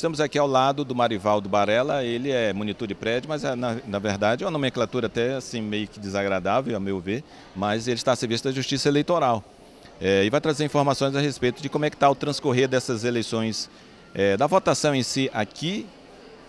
Estamos aqui ao lado do Marivaldo Barella, ele é monitor de prédio, mas é, na, na verdade é uma nomenclatura até assim meio que desagradável, a meu ver, mas ele está a serviço da Justiça Eleitoral. É, e vai trazer informações a respeito de como é que está o transcorrer dessas eleições, é, da votação em si aqui.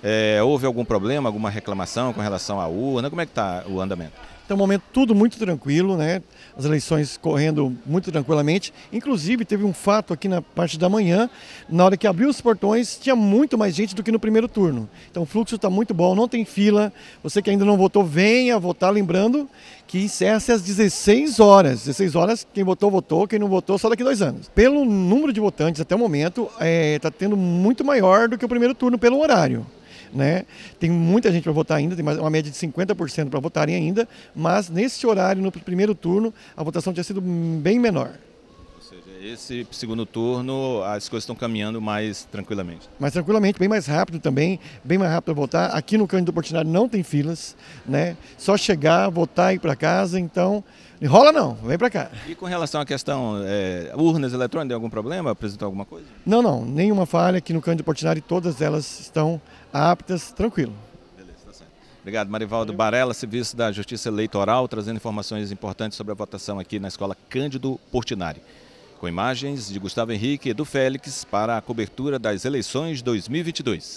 É, houve algum problema, alguma reclamação com relação à urna? Como é que está o andamento? Até então, o momento tudo muito tranquilo, né? As eleições correndo muito tranquilamente. Inclusive teve um fato aqui na parte da manhã, na hora que abriu os portões tinha muito mais gente do que no primeiro turno. Então o fluxo está muito bom, não tem fila. Você que ainda não votou, venha votar, lembrando que encerra-se às 16 horas. 16 horas quem votou votou, quem não votou só daqui dois anos. Pelo número de votantes até o momento está eh, é, tendo muito maior do que o primeiro turno pelo horário. Né? Tem muita gente para votar ainda, tem uma média de 50% para votarem ainda, mas nesse horário, no primeiro turno, a votação tinha sido bem menor seja, esse segundo turno as coisas estão caminhando mais tranquilamente. Mais tranquilamente, bem mais rápido também, bem mais rápido a votar. Aqui no Cândido Portinari não tem filas, né? Só chegar, votar e ir para casa, então enrola não, vem para cá. E com relação à questão é, urnas eletrônicas, tem algum problema? Apresentou alguma coisa? Não, não, nenhuma falha aqui no Cândido Portinari, todas elas estão aptas, tranquilo. Tá Obrigado, Marivaldo Barella, serviço da Justiça Eleitoral, trazendo informações importantes sobre a votação aqui na Escola Cândido Portinari com imagens de Gustavo Henrique e do Félix para a cobertura das eleições 2022.